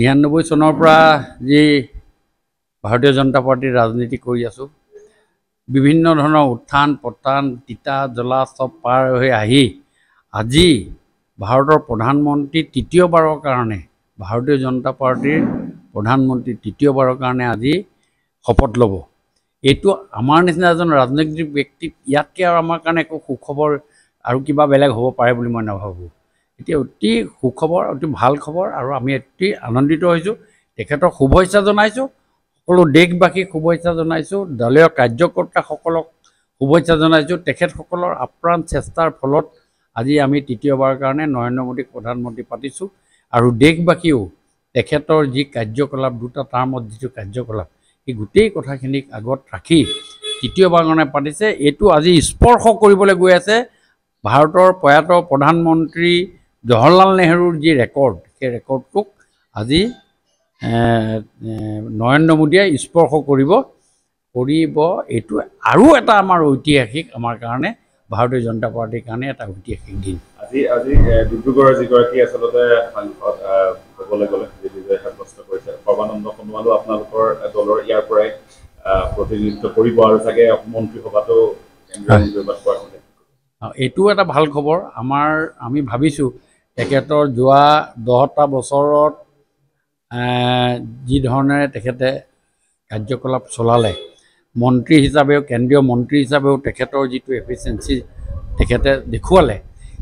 নিৰান্নব্বৈ চনৰ পৰা যি ভাৰতীয় জনতা পাৰ্টীৰ ৰাজনীতি কৰি আছোঁ বিভিন্ন ধৰণৰ উত্থান পতান তিতা জ্বলা চব পাৰ হৈ আহি আজি ভাৰতৰ প্ৰধানমন্ত্ৰী তৃতীয়বাৰৰ কাৰণে ভাৰতীয় জনতা পাৰ্টীৰ প্ৰধানমন্ত্ৰী তৃতীয়বাৰৰ কাৰণে আজি শপত ল'ব এইটো আমাৰ নিচিনা এজন ৰাজনৈতিক ব্যক্তি ইয়াতকৈ আৰু আমাৰ কাৰণে একো সুখবৰ আৰু কিবা বেলেগ হ'ব পাৰে বুলি মই নাভাবোঁ এতিয়া অতি সুখবৰ অতি ভাল খবৰ আৰু আমি অতি আনন্দিত হৈছোঁ তেখেতক শুভেচ্ছা জনাইছোঁ সকলো দেশবাসীক শুভেচ্ছা জনাইছোঁ দলীয় কাৰ্যকৰ্তাসকলক শুভেচ্ছা জনাইছোঁ তেখেতসকলৰ আপ্ৰাণ চেষ্টাৰ ফলত আজি আমি তৃতীয়বাৰৰ কাৰণে নৰেন্দ্ৰ মোদীক প্ৰধানমন্ত্ৰী পাতিছোঁ আৰু দেশবাসীয়েও তেখেতৰ যি কাৰ্যকলাপ দুটা টাৰ্মত যিটো কাৰ্যকলাপ সেই গোটেই কথাখিনিক আগত ৰাখি তৃতীয়বাৰৰ কাৰণে পাতিছে এইটো আজি স্পৰ্শ কৰিবলৈ গৈ আছে ভাৰতৰ প্ৰয়াত প্ৰধানমন্ত্ৰী জৱাহৰলাল নেহৰুৰ যি ৰেকৰ্ড সেই ৰেকৰ্ডটোক আজি নৰেন্দ্ৰ মোদীয়ে স্পৰ্শ কৰিব কৰিব এইটো আৰু এটা আমাৰ ঐতিহাসিক আমাৰ কাৰণে ভাৰতীয় জনতা পাৰ্টীৰ কাৰণে এটা ঐতিহাসিক দিন আজি আজি ডিব্ৰুগড়ৰ যিগৰাকী আচলতে সাংসদ ক'বলৈ গ'লে বিজেপিয়ে সাব্যস্ত কৰিছে সৰ্বানন্দ সোণোৱালো আপোনালোকৰ দলৰ ইয়াৰ পৰাই প্ৰতিনিধিত্ব কৰিব আৰু চাগে মন্ত্ৰীসভাতো কেন্দ্ৰীয় নিৰ্বাচন এইটোও এটা ভাল খবৰ আমাৰ আমি ভাবিছোঁ তেখেতৰ যোৱা দহটা বছৰত যিধৰণেৰে তেখেতে কাৰ্যকলাপ চলালে মন্ত্ৰী হিচাপেও কেন্দ্ৰীয় মন্ত্ৰী হিচাপেও তেখেতৰ যিটো এফিচিয়েঞ্চি তেখেতে দেখুৱালে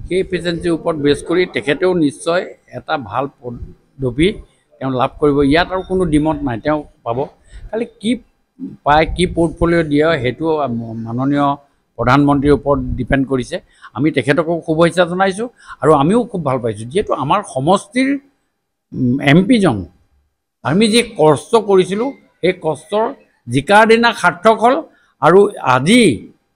সেই এফিচিয়েঞ্চিৰ ওপৰত বেছ কৰি তেখেতেও নিশ্চয় এটা ভাল পদবি তেওঁ লাভ কৰিব ইয়াত আৰু কোনো ডিমত নাই তেওঁ পাব খালি কি পায় কি পৰ্টফলিঅ' দিয়ে সেইটো মাননীয় প্ৰধানমন্ত্ৰীৰ ওপৰত ডিপেণ্ড কৰিছে আমি তেখেতকো শুভেচ্ছা জনাইছোঁ আৰু আমিও খুব ভাল পাইছোঁ যিহেতু আমাৰ সমষ্টিৰ এম পিজন আমি যি কষ্ট কৰিছিলোঁ সেই কষ্টৰ জিকাৰ দিনা সাৰ্থক হ'ল আৰু আজি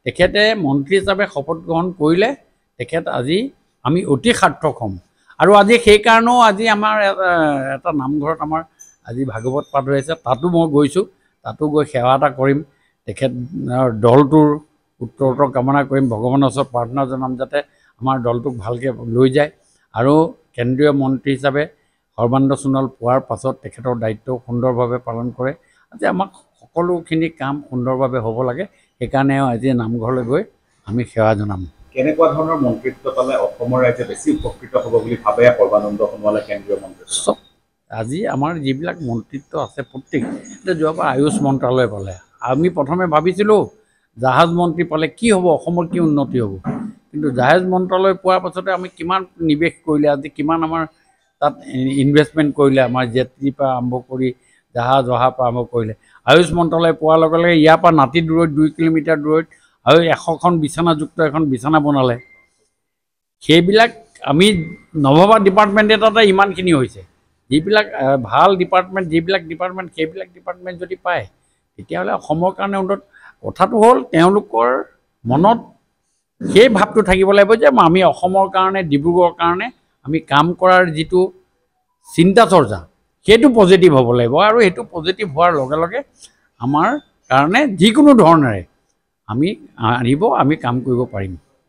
তেখেতে মন্ত্ৰী হিচাপে শপত গ্ৰহণ কৰিলে তেখেত আজি আমি অতি সাৰ্থক হ'ম আৰু আজি সেইকাৰণেও আজি আমাৰ এটা নামঘৰত আমাৰ আজি ভাগৱত পাঠ হৈ আছে তাতো মই গৈছোঁ তাতো গৈ সেৱা এটা কৰিম তেখেত দলটোৰ উত্তৰ উত্তৰ কামনা কৰিম ভগৱানৰ ওচৰত প্ৰাৰ্থনা জনাম যাতে আমাৰ দলটোক ভালকৈ লৈ যায় আৰু কেন্দ্ৰীয় মন্ত্ৰী হিচাপে সৰ্বানন্দ সোণোৱাল পোৱাৰ পাছত তেখেতৰ দায়িত্ব সুন্দৰভাৱে পালন কৰে আজি আমাক সকলোখিনি কাম সুন্দৰভাৱে হ'ব লাগে সেইকাৰণে আজি নামঘৰলৈ গৈ আমি সেৱা জনাম কেনেকুৱা ধৰণৰ মন্ত্ৰিত্ব পালে অসমৰ ৰাইজে বেছি উপকৃত হ'ব বুলি ভাবে সৰ্বানন্দ সোণোৱালে কেন্দ্ৰীয় মন্ত্ৰী চব আজি আমাৰ যিবিলাক মন্ত্ৰিত্ব আছে প্ৰত্যেক যোৱাবাৰ আয়ুষ মন্ত্ৰালয়ে পালে আমি প্ৰথমে ভাবিছিলোঁ জাহাজ মন্ত্ৰী পালে কি হ'ব অসমৰ কি উন্নতি হ'ব কিন্তু জাহাজ মন্ত্ৰালয় পোৱাৰ পাছতে আমি কিমান নিৱেশ কৰিলে আজি কিমান আমাৰ তাত ইনভেষ্টমেণ্ট কৰিলে আমাৰ জেটিৰ পৰা আৰম্ভ কৰি জাহাজ অহাৰ পৰা আৰম্ভ কৰিলে আয়ুষ মন্ত্ৰালয় পোৱাৰ লগে লগে ইয়াৰ পৰা নাতি দূৰৈত দুই কিলোমিটাৰ দূৰৈত আৰু এশখন বিছনাযুক্ত এখন বিছনা বনালে সেইবিলাক আমি নভবা ডিপাৰ্টমেণ্ট এটাতে ইমানখিনি হৈছে যিবিলাক ভাল ডিপাৰ্টমেণ্ট যিবিলাক ডিপাৰ্টমেণ্ট সেইবিলাক ডিপাৰ্টমেণ্ট যদি পায় তেতিয়াহ'লে অসমৰ কাৰণে অন্তত কথাটো হ'ল তেওঁলোকৰ মনত সেই ভাৱটো থাকিব লাগিব যে আমি অসমৰ কাৰণে ডিব্ৰুগড়ৰ কাৰণে আমি কাম কৰাৰ যিটো চিন্তা চৰ্চা সেইটো পজিটিভ হ'ব লাগিব আৰু সেইটো পজিটিভ হোৱাৰ লগে লগে আমাৰ কাৰণে যিকোনো ধৰণেৰে আমি আহিব আমি কাম কৰিব পাৰিম